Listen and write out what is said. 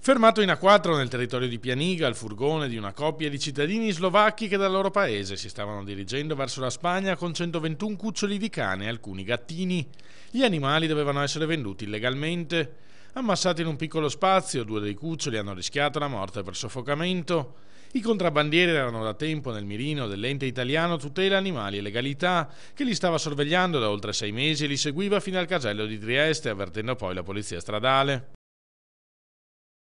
Fermato in A4 nel territorio di Pianiga, il furgone di una coppia di cittadini slovacchi che dal loro paese si stavano dirigendo verso la Spagna con 121 cuccioli di cane e alcuni gattini. Gli animali dovevano essere venduti illegalmente. Ammassati in un piccolo spazio, due dei cuccioli hanno rischiato la morte per soffocamento. I contrabbandieri erano da tempo nel mirino dell'ente italiano Tutela Animali e Legalità, che li stava sorvegliando da oltre sei mesi e li seguiva fino al casello di Trieste, avvertendo poi la polizia stradale.